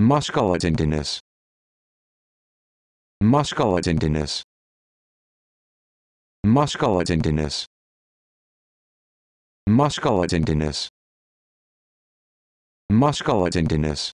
Musculotendinous. Musculotendinous. Musculotendinous. Musculotendinous. Musculotendinous.